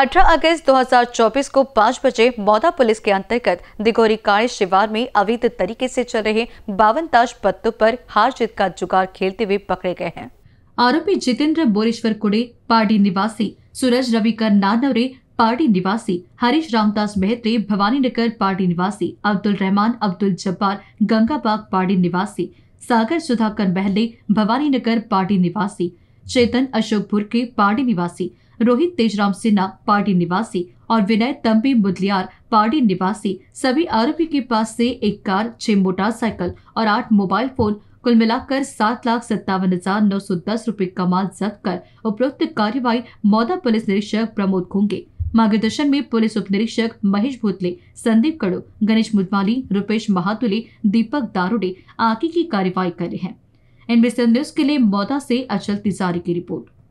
18 अगस्त 2024 को 5 बजे मौदा पुलिस के अंतर्गत दिगोरी काड़े शिवार में अवैध तरीके से चल रहे बावन ताश पत्तों पर हार जीत का जुगाड़ खेलते हुए पकड़े गए हैं आरोपी जितेंद्र बोरेश्वर कुड़े पार्टी निवासी सूरज रविकर नानवरे पार्टी निवासी हरीश रामदास मेहत्रे भवानी नगर पार्टी निवासी अब्दुल रहमान अब्दुल जब्बार गंगाबाग पार्टी निवासी सागर सुधाकर महले भवानी नगर पार्टी निवासी चेतन अशोकपुर के पार्टी निवासी रोहित तेजराम सिन्हा पार्टी निवासी और विनय तंबी मुदलियार पार्टी निवासी सभी आरोपी के पास से एक कार छह मोटरसाइकिल और आठ मोबाइल फोन कुल मिलाकर सात लाख सत्तावन हजार नौ सौ दस रूपए का माल जब्त कर उपरोक्त कार्यवाही मौदा पुलिस निरीक्षक प्रमोद घूंगे मार्गदर्शन में पुलिस उप निरीक्षक महेश भूतले संदीप कड़ो गणेश मुदवाली रुपेश महातुले दीपक दारोडे आगे की कार्यवाही कर रहे हैं इनवेस्टर न्यूज के लिए मौदा से अचल तिजारी की रिपोर्ट